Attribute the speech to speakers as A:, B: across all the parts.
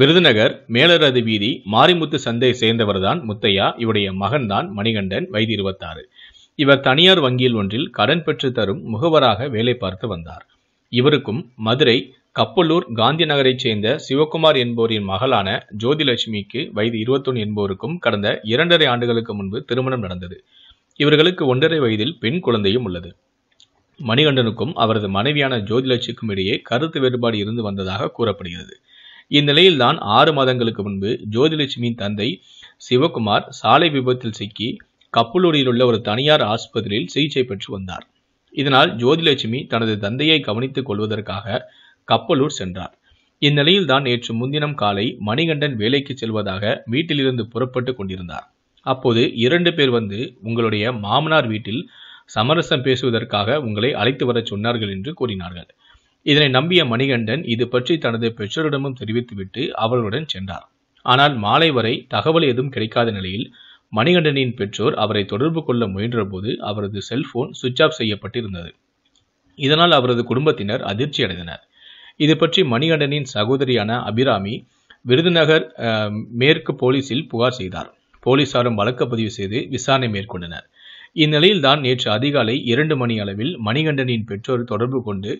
A: விருதுநகர் மேலரது வீதி மாரிமுத்து சந்தை சேர்ந்தவர்தான் முத்தையா இவருடைய மகன்தான் மணிகண்டன் வயது இருபத்தாறு இவர் தனியார் வங்கியில் ஒன்றில் கடன் பெற்று தரும் முகவராக வேலை பார்த்து வந்தார் இவருக்கும் மதுரை கப்பலூர் காந்தி நகரைச் சேர்ந்த சிவகுமார் என்போரின் மகளான ஜோதிலட்சுமிக்கு வயது இருபத்தொன்று என்போருக்கும் கடந்த இரண்டரை ஆண்டுகளுக்கு முன்பு திருமணம் நடந்தது இவர்களுக்கு ஒன்றரை வயதில் பெண் குழந்தையும் உள்ளது மணிகண்டனுக்கும் அவரது மனைவியான ஜோதிலட்சுமிக்கும் இடையே கருத்து வேறுபாடு இருந்து வந்ததாக கூறப்படுகிறது இந்நிலையில்தான் ஆறு மாதங்களுக்கு முன்பு ஜோதிலட்சுமியின் தந்தை சிவகுமார் சாலை விபத்தில் சிக்கி கப்பலூரில் உள்ள ஒரு தனியார் ஆஸ்பத்திரியில் சிகிச்சை பெற்று வந்தார் இதனால் ஜோதிலட்சுமி தனது தந்தையை கவனித்துக் கொள்வதற்காக கப்பலூர் சென்றார் இந்நிலையில் தான் நேற்று முன்தினம் காலை மணிகண்டன் வேலைக்கு செல்வதாக வீட்டிலிருந்து புறப்பட்டு கொண்டிருந்தார் அப்போது இரண்டு பேர் வந்து உங்களுடைய மாமனார் வீட்டில் சமரசம் பேசுவதற்காக உங்களை அழைத்து வரச் சொன்னார்கள் என்று கூறினார்கள் இதனை நம்பிய மணிகண்டன் இது பற்றி தனது பெற்றோரிடமும் தெரிவித்துவிட்டு அவர்களுடன் சென்றார் ஆனால் மாலை வரை தகவல் எதுவும் கிடைக்காத நிலையில் மணிகண்டனின் பெற்றோர் அவரை தொடர்பு கொள்ள முயன்றபோது அவரது செல்போன் சுவிச் ஆஃப் செய்யப்பட்டிருந்தது இதனால் அவரது குடும்பத்தினர் அதிர்ச்சி அடைந்தனர் இது பற்றி மணிகண்டனின் சகோதரியான அபிராமி விருதுநகர் மேற்கு போலீசில் புகார் செய்தார் போலீசாரும் வழக்கு பதிவு செய்து விசாரணை மேற்கொண்டனர் இந்நிலையில்தான் நேற்று அதிகாலை இரண்டு மணி அளவில் மணிகண்டனின் பெற்றோர் தொடர்பு கொண்டு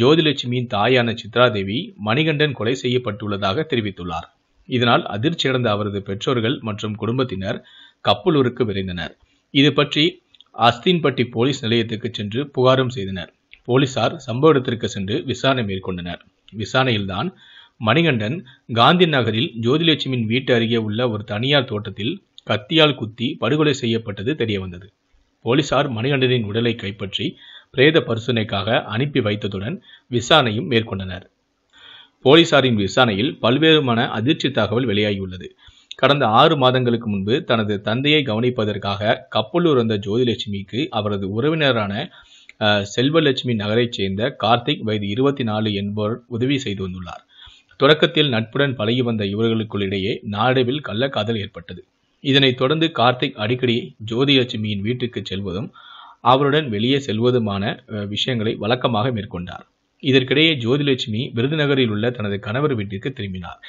A: ஜோதிலட்சுமியின் தாயான சித்ராதேவி மணிகண்டன் கொலை செய்யப்பட்டுள்ளதாக தெரிவித்துள்ளார் இதனால் அதிர்ச்சியடைந்த அவரது பெற்றோர்கள் மற்றும் குடும்பத்தினர் கப்பலூருக்கு விரைந்தனர் இது பற்றி அஸ்தின்பட்டி போலீஸ் நிலையத்துக்கு சென்று புகாரும் செய்தனர் போலீசார் சம்பவ இடத்திற்கு சென்று விசாரணை மேற்கொண்டனர் விசாரணையில்தான் மணிகண்டன் காந்தி நகரில் ஜோதிலட்சுமியின் வீட்டு அருகே உள்ள ஒரு தனியார் தோட்டத்தில் கத்தியால் குத்தி படுகொலை செய்யப்பட்டது தெரியவந்தது போலீசார் மணிகண்டனின் உடலை கைப்பற்றி பிரேத பரிசோதனைக்காக அனுப்பி வைத்ததுடன் விசாரணையும் மேற்கொண்டனர் போலீசாரின் விசாரணையில் பல்வேறுமான அதிர்ச்சி தகவல் வெளியாகியுள்ளது கடந்த ஆறு மாதங்களுக்கு முன்பு தனது தந்தையை கவனிப்பதற்காக கப்பலூர் வந்த ஜோதிலட்சுமிக்கு அவரது உறவினரான செல்வலட்சுமி நகரைச் சேர்ந்த கார்த்திக் வயது இருபத்தி நாலு என்பவர் உதவி செய்து வந்துள்ளார் தொடக்கத்தில் நட்புடன் பழகி வந்த இவர்களுக்குள்ளிடையே நாடுவில் கள்ளக்காதல் ஏற்பட்டது இதனைத் தொடர்ந்து கார்த்திக் அடிக்கடி ஜோதிலட்சுமியின் வீட்டுக்கு செல்வதும் அவருடன் வெளியே செல்வதுமான விஷயங்களை வழக்கமாக மேற்கொண்டார் இதற்கிடையே ஜோதிலட்சுமி விருதுநகரில் உள்ள தனது கணவர் வீட்டிற்கு திரும்பினார்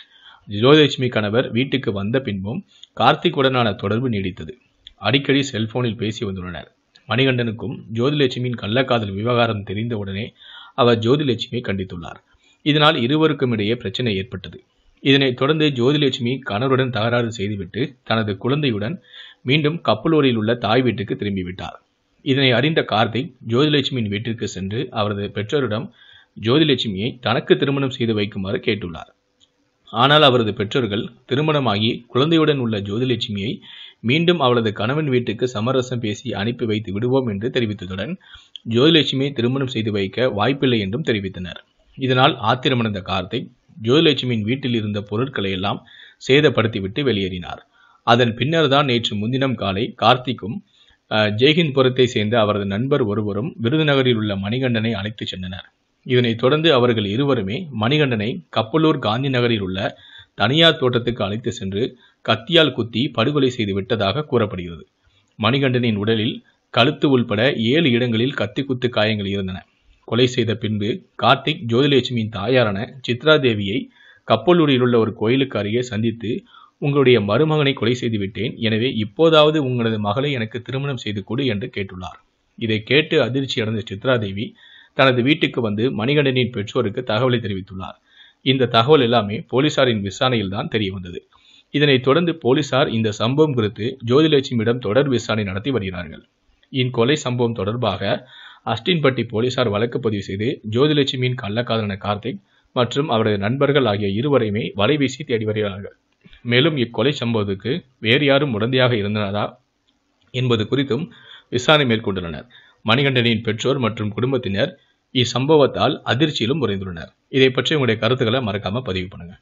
A: ஜோதிலட்சுமி கணவர் வீட்டுக்கு வந்த பின்பும் கார்த்திக்குடனான தொடர்பு நீடித்தது அடிக்கடி செல்போனில் பேசி வந்துள்ளனர் மணிகண்டனுக்கும் ஜோதிலட்சுமியின் கள்ளக்காதல் விவகாரம் தெரிந்தவுடனே அவர் ஜோதிலட்சுமியை கண்டித்துள்ளார் இதனால் இருவருக்கும் இடையே பிரச்சனை ஏற்பட்டது இதனைத் தொடர்ந்து ஜோதிலட்சுமி கணவருடன் தகராறு செய்துவிட்டு தனது குழந்தையுடன் மீண்டும் கப்பலூரில் உள்ள தாய் வீட்டுக்கு திரும்பிவிட்டார் இதனை அறிந்த கார்த்திக் ஜோதிலட்சுமியின் வீட்டிற்கு சென்று அவரது பெற்றோரிடம் ஜோதிலட்சுமியை தனக்கு திருமணம் செய்து வைக்குமாறு கேட்டுள்ளார் ஆனால் அவரது பெற்றோர்கள் திருமணமாகி குழந்தையுடன் உள்ள ஜோதிலட்சுமியை மீண்டும் அவளது கணவன் வீட்டுக்கு சமரசம் பேசி அனுப்பி வைத்து விடுவோம் என்று தெரிவித்ததுடன் ஜோதிலட்சுமியை திருமணம் செய்து வைக்க வாய்ப்பில்லை என்றும் தெரிவித்தனர் இதனால் ஆத்திரமடைந்த கார்த்திக் ஜோதிலட்சுமியின் வீட்டில் இருந்த பொருட்களை எல்லாம் சேதப்படுத்திவிட்டு வெளியேறினார் அதன் பின்னர் தான் நேற்று முன்தினம் காலை கார்த்திக்கும் ஜெய்ஹிந்த்புரத்தை சேர்ந்த அவரது நண்பர் ஒருவரும் விருதுநகரில் உள்ள மணிகண்டனை அழைத்துச் சென்றனர் இதனைத் தொடர்ந்து அவர்கள் இருவருமே மணிகண்டனை கப்பலூர் காந்தி நகரில் உள்ள தனியார் தோட்டத்துக்கு அழைத்து சென்று கத்தியால் குத்தி படுகொலை செய்து விட்டதாக கூறப்படுகிறது மணிகண்டனின் உடலில் கழுத்து உள்பட ஏழு இடங்களில் கத்திக்குத்து காயங்கள் இருந்தன கொலை செய்த பின்பு கார்த்திக் ஜோதிலட்சுமியின் தாயாரான சித்ரா தேவியை கப்பலூரில் உள்ள ஒரு கோயிலுக்கு அருகே சந்தித்து உங்களுடைய மருமகனை கொலை செய்து விட்டேன் எனவே இப்போதாவது உங்களது மகளை எனக்கு திருமணம் செய்து கொடு என்று கேட்டுள்ளார் இதை கேட்டு அதிர்ச்சி அடைந்த சித்ரா தேவி தனது வீட்டுக்கு வந்து மணிகண்டனின் பெற்றோருக்கு தகவலை தெரிவித்துள்ளார் இந்த தகவல் எல்லாமே போலீசாரின் விசாரணையில் தான் தெரிய வந்தது இதனைத் தொடர்ந்து போலீசார் இந்த சம்பவம் குறித்து ஜோதிலட்சுமியிடம் தொடர் விசாரணை நடத்தி வருகிறார்கள் கொலை சம்பவம் தொடர்பாக அஸ்டின்பட்டி போலீசார் வழக்கு பதிவு செய்து ஜோதிலட்சுமியின் கள்ளக்காதலன கார்த்திக் மற்றும் அவரது நண்பர்கள் ஆகிய இருவரையுமே வலைவீசி தேடி வருகிறார்கள் மேலும் இக்கொலை சம்பவத்துக்கு வேறு யாரும் உடந்தையாக இருந்தனரா என்பது குறித்தும் விசாரணை மேற்கொண்டுள்ளனர் மணிகண்டனின் பெற்றோர் மற்றும் குடும்பத்தினர் இச்சம்பவத்தால் அதிர்ச்சியிலும் உறைந்துள்ளனர் இதை பற்றி உங்களுடைய கருத்துக்களை மறக்காமல் பதிவு பண்ணுங்கள்